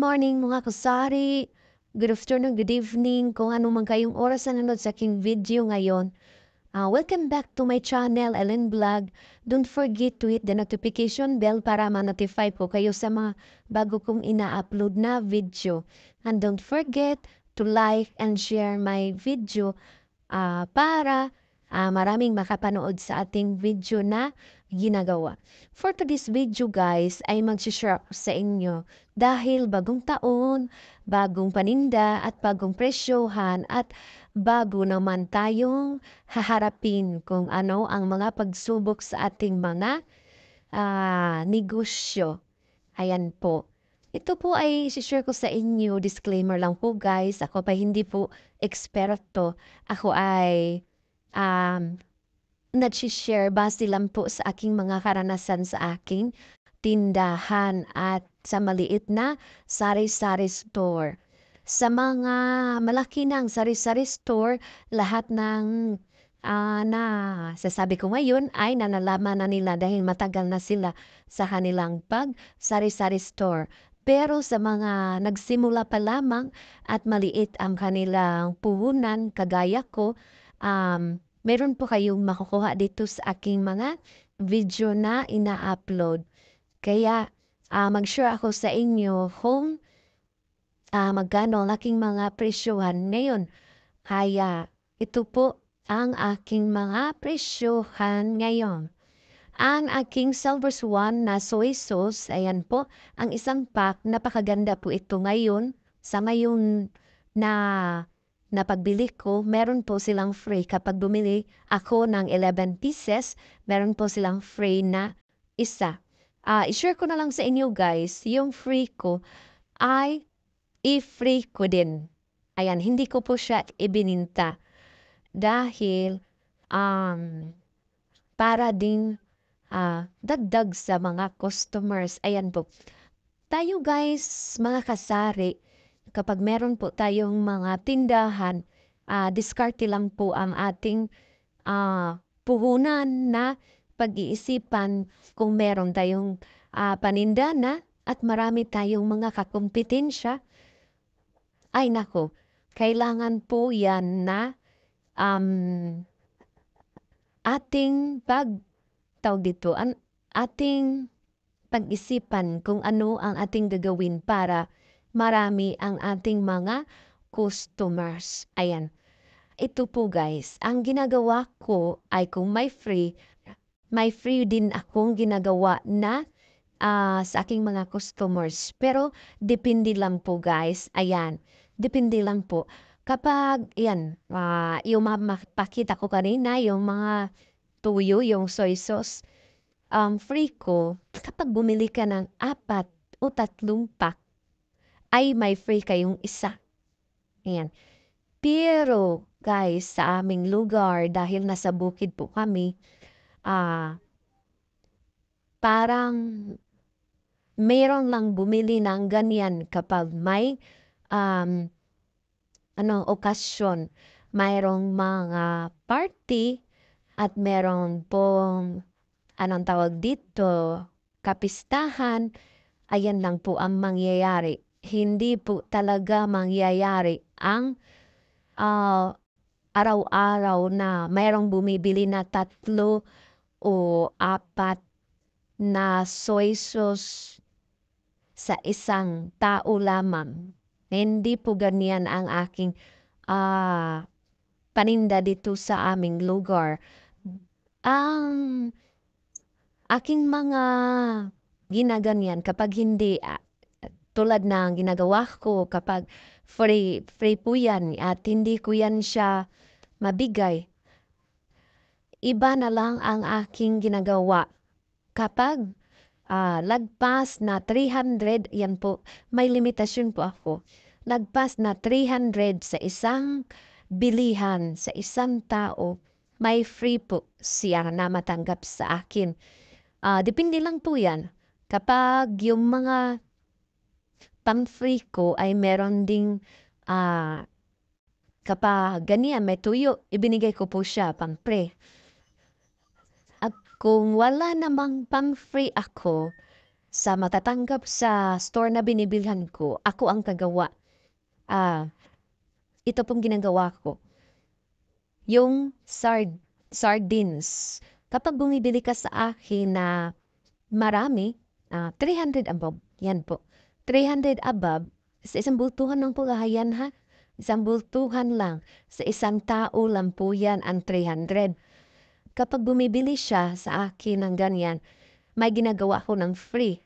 morning mga kasari! Good afternoon, good evening, kung ano man kayong oras na nanood sa aking video ngayon. Uh, welcome back to my channel, Ellen Vlog. Don't forget to hit the notification bell para ma-notify po kayo sa mga bago kong ina-upload na video. And don't forget to like and share my video uh, para uh, maraming makapanood sa ating video na ginagawa. For today's video guys ay mag-share sa inyo dahil bagong taon, bagong paninda at bagong presyohan at bago naman tayong haharapin kung ano ang mga pagsubok sa ating mga uh, negosyo. Ayan po. Ito po ay share ko sa inyo, disclaimer lang po guys, ako pa hindi po eksperto. Ako ay um, nag-share, base lang po sa aking mga karanasan sa aking tindahan at sa maliit na sari-sari store. Sa mga malaki ng sari-sari store, lahat ng uh, na sasabi ko ngayon ay nanalaman na nila dahil matagal na sila sa kanilang pag-sari-sari store. Pero sa mga nagsimula pa lamang at maliit ang kanilang puhunan, kagaya ko, um, meron po kayong makukuha dito sa aking mga video na ina-upload. Kaya, uh, ah, mag sure ako sa inyo kung uh, magkano ang aking mga presyohan ngayon. Kaya, ito po ang aking mga presyohan ngayon. Ang aking silver swan na soy sauce, ayan po, ang isang pack, napakaganda po ito ngayon sa ngayon na na pagbili ko, meron po silang free. Kapag bumili ako ng 11 pieces, meron po silang free na isa. Uh, i-share ko na lang sa inyo guys, yung free ko ay i-free ko din. Ayan, hindi ko po siya ibininta. Dahil, um, para din uh, ah, dagdag sa mga customers. Ayan po. Tayo guys, mga kasari, kapag meron po tayong mga tindahan, uh, diskarte lang po ang ating uh, puhunan na pag-iisipan kung meron tayong uh, ah, paninda na at marami tayong mga kakumpetensya. Ay nako, kailangan po yan na um, ating pag tawag dito, an, ating pag-isipan kung ano ang ating gagawin para marami ang ating mga customers. Ayan. Ito po guys, ang ginagawa ko ay kung may free, may free din akong ginagawa na uh, sa aking mga customers. Pero depende lang po guys. Ayan, depende lang po. Kapag, yan, uh, ah, yung mapakita ko kanina, yung mga tuyo, yung soy sauce, um, free ko, kapag bumili ka ng apat o tatlong pack ay may free kayong isa. Ayan. Pero, guys, sa aming lugar, dahil nasa bukid po kami, ah, uh, parang mayroon lang bumili ng ganyan kapag may um, ano, okasyon. Mayroong mga party at meron pong anong tawag dito, kapistahan. Ayan lang po ang mangyayari hindi po talaga mangyayari ang uh, araw-araw na mayroong bumibili na tatlo o apat na soy sauce sa isang tao lamang. Hindi po ganyan ang aking uh, paninda dito sa aming lugar. Ang aking mga ginaganyan kapag hindi ah, tulad ng ginagawa ko kapag free, free po yan at hindi ko yan siya mabigay. Iba na lang ang aking ginagawa. Kapag uh, lagpas na 300, yan po, may limitasyon po ako. Lagpas na 300 sa isang bilihan, sa isang tao, may free po siya na matanggap sa akin. Uh, depende lang po yan. Kapag yung mga pantry ko ay meron ding uh, ah, kapag ganyan may tuyo, ibinigay ko po siya pantry. At kung wala namang pantry ako sa matatanggap sa store na binibilhan ko, ako ang kagawa. Ah, uh, ito pong ginagawa ko. Yung sard sardines. Kapag bumibili ka sa akin na marami, uh, ah, 300 above, Yan po. 300 above sa isang bultuhan ng pulahayan ha. Isang bultuhan lang. Sa isang tao lang po yan ang 300. Kapag bumibili siya sa akin ng ganyan, may ginagawa ko ng free.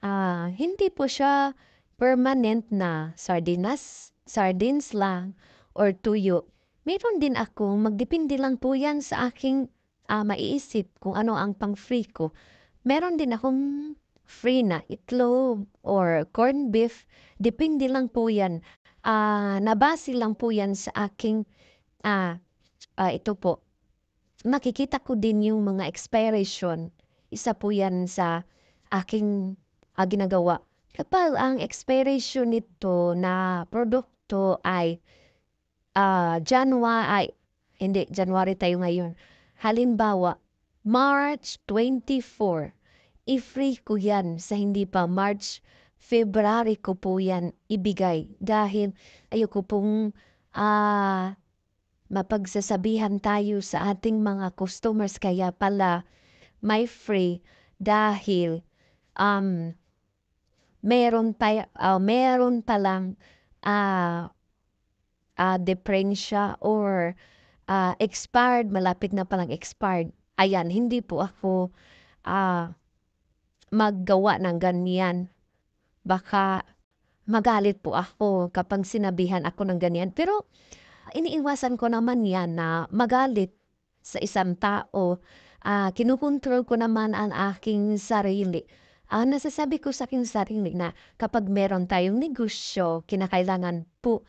Ah, hindi po siya permanent na sardinas, sardines lang, or tuyo. Meron din ako, magdepende lang po yan sa aking uh, maiisip kung ano ang pang-free ko. Meron din akong free na itlog or corned beef, depende lang po yan. Ah, nabase lang po yan sa aking, ah, ah, ito po, makikita ko din yung mga expiration. Isa po yan sa aking ah, ginagawa. Kapag ang expiration nito na produkto ay ah, January, ay, hindi, January tayo ngayon. Halimbawa, March 24 i-free ko yan sa hindi pa March, February ko po yan ibigay dahil ayoko pong uh, mapagsasabihan tayo sa ating mga customers kaya pala may free dahil um, meron pa uh, meron pa lang uh, ah, uh, deprensya or uh, expired malapit na palang expired ayan hindi po ako uh, maggawa ng ganyan. Baka magalit po ako kapag sinabihan ako ng ganyan. Pero iniiwasan ko naman yan na magalit sa isang tao. Uh, kinukontrol ko naman ang aking sarili. Uh, nasasabi ko sa aking sarili na kapag meron tayong negosyo, kinakailangan po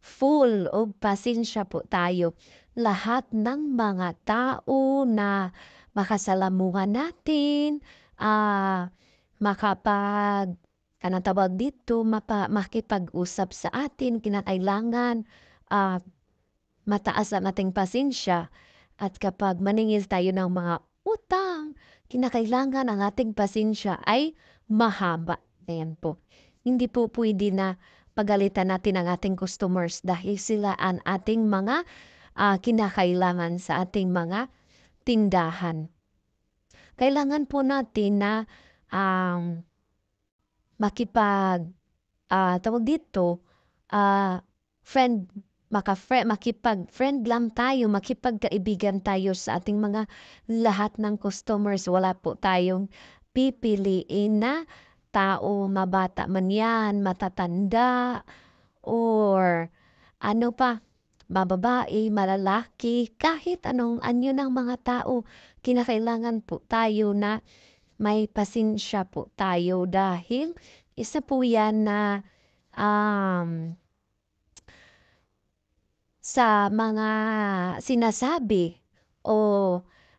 full o pasensya po tayo. Lahat ng mga tao na makasalamuhan natin, ah, makapag kanang tawag dito mapa, makipag-usap sa atin kinakailangan ah, mataas ang ating pasensya at kapag maningis tayo ng mga utang kinakailangan ang ating pasensya ay mahaba. Ayan po. Hindi po pwede na pagalitan natin ang ating customers dahil sila ang ating mga uh, kinakailangan sa ating mga tindahan kailangan po natin na um, makipag, uh, tawag dito, uh, friend, maka-friend, makipag-friend lang tayo, makipagkaibigan tayo sa ating mga lahat ng customers. Wala po tayong pipiliin na tao, mabata man yan, matatanda, or ano pa, mababae, malalaki, kahit anong anyo ng mga tao. Kinakailangan po tayo na may pasensya po tayo dahil isa po yan na um, sa mga sinasabi o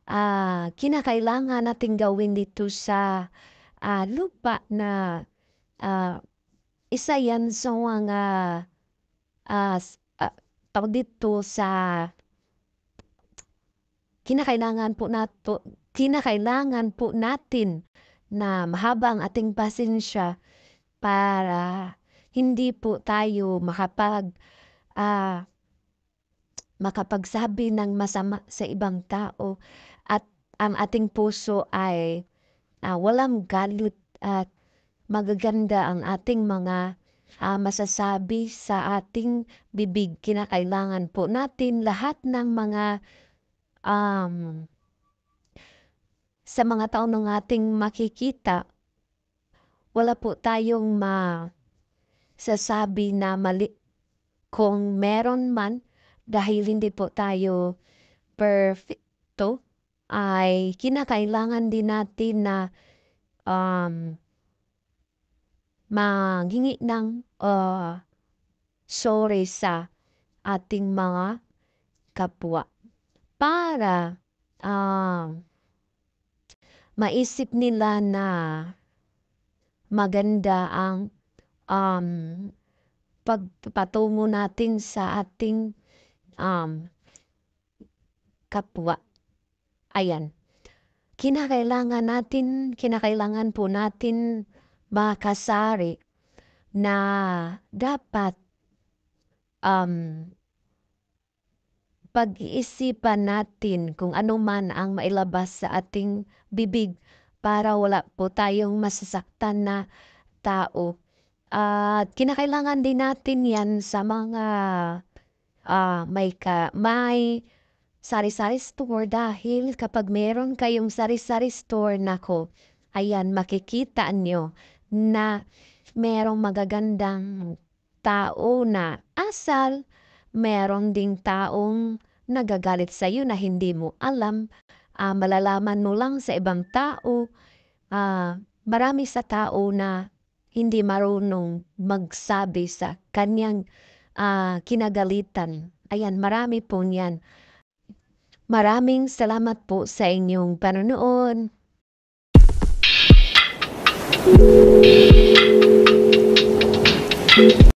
uh, kinakailangan nating gawin dito sa uh, lupa na uh, isa yan sa mga uh, tawag dito sa kinakailangan po nato kinakailangan po natin na mahaba ang ating pasensya para hindi po tayo makapag uh, makapagsabi ng masama sa ibang tao at ang ating puso ay uh, walang galit at magaganda ang ating mga ah, masasabi sa ating bibig. Kinakailangan po natin lahat ng mga um, sa mga taong ng ating makikita, wala po tayong ma sasabi na mali kung meron man dahil hindi po tayo perfecto ay kinakailangan din natin na um, manghingi ng uh, sorry sa ating mga kapwa para uh, maisip nila na maganda ang um, pagpatungo natin sa ating um, kapwa. Ayan. Kinakailangan natin, kinakailangan po natin makasari na dapat um, pag-iisipan natin kung ano man ang mailabas sa ating bibig para wala po tayong masasaktan na tao. At uh, kinakailangan din natin yan sa mga uh, may, ka, may sari-sari store dahil kapag meron kayong sari-sari store nako, ayan makikita nyo na merong magagandang tao na asal, meron ding taong nagagalit sa iyo na hindi mo alam, uh, malalaman mo lang sa ibang tao. Uh, marami sa tao na hindi marunong magsabi sa kanyang uh, kinagalitan. Ayan, marami po niyan. Maraming salamat po sa inyong panonood. Thank you.